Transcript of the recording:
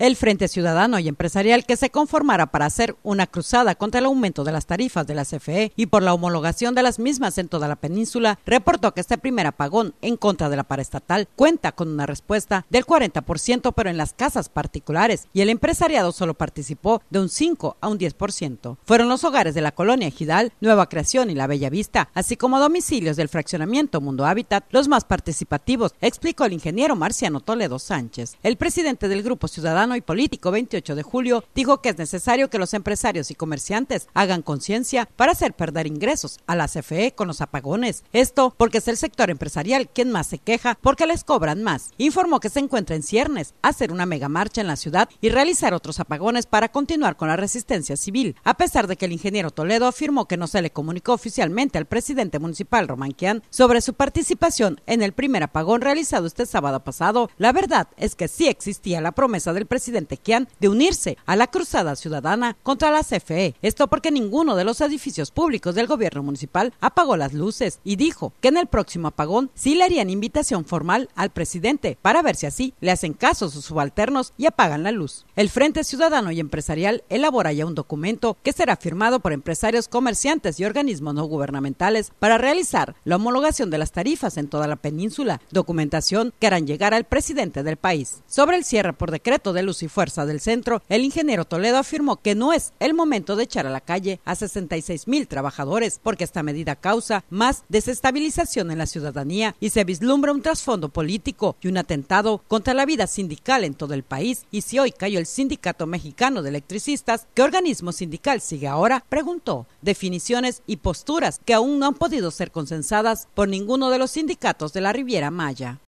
El Frente Ciudadano y Empresarial, que se conformará para hacer una cruzada contra el aumento de las tarifas de la CFE y por la homologación de las mismas en toda la península, reportó que este primer apagón en contra de la paraestatal cuenta con una respuesta del 40%, pero en las casas particulares, y el empresariado solo participó de un 5 a un 10%. Fueron los hogares de la colonia Gidal, Nueva Creación y La Bella Vista, así como domicilios del fraccionamiento Mundo Hábitat, los más participativos, explicó el ingeniero Marciano Toledo Sánchez. El presidente del Grupo Ciudadano y político 28 de julio, dijo que es necesario que los empresarios y comerciantes hagan conciencia para hacer perder ingresos a la CFE con los apagones. Esto porque es el sector empresarial quien más se queja porque les cobran más. Informó que se encuentra en ciernes hacer una mega marcha en la ciudad y realizar otros apagones para continuar con la resistencia civil, a pesar de que el ingeniero Toledo afirmó que no se le comunicó oficialmente al presidente municipal Romanquian sobre su participación en el primer apagón realizado este sábado pasado. La verdad es que sí existía la promesa del presidente presidente Kian de unirse a la cruzada ciudadana contra la CFE. Esto porque ninguno de los edificios públicos del gobierno municipal apagó las luces y dijo que en el próximo apagón sí le harían invitación formal al presidente para ver si así le hacen caso a sus subalternos y apagan la luz. El Frente Ciudadano y Empresarial elabora ya un documento que será firmado por empresarios, comerciantes y organismos no gubernamentales para realizar la homologación de las tarifas en toda la península, documentación que harán llegar al presidente del país. Sobre el cierre por decreto del y Fuerza del Centro, el ingeniero Toledo afirmó que no es el momento de echar a la calle a 66 mil trabajadores, porque esta medida causa más desestabilización en la ciudadanía y se vislumbra un trasfondo político y un atentado contra la vida sindical en todo el país. Y si hoy cayó el Sindicato Mexicano de Electricistas, ¿qué organismo sindical sigue ahora? Preguntó. Definiciones y posturas que aún no han podido ser consensadas por ninguno de los sindicatos de la Riviera Maya.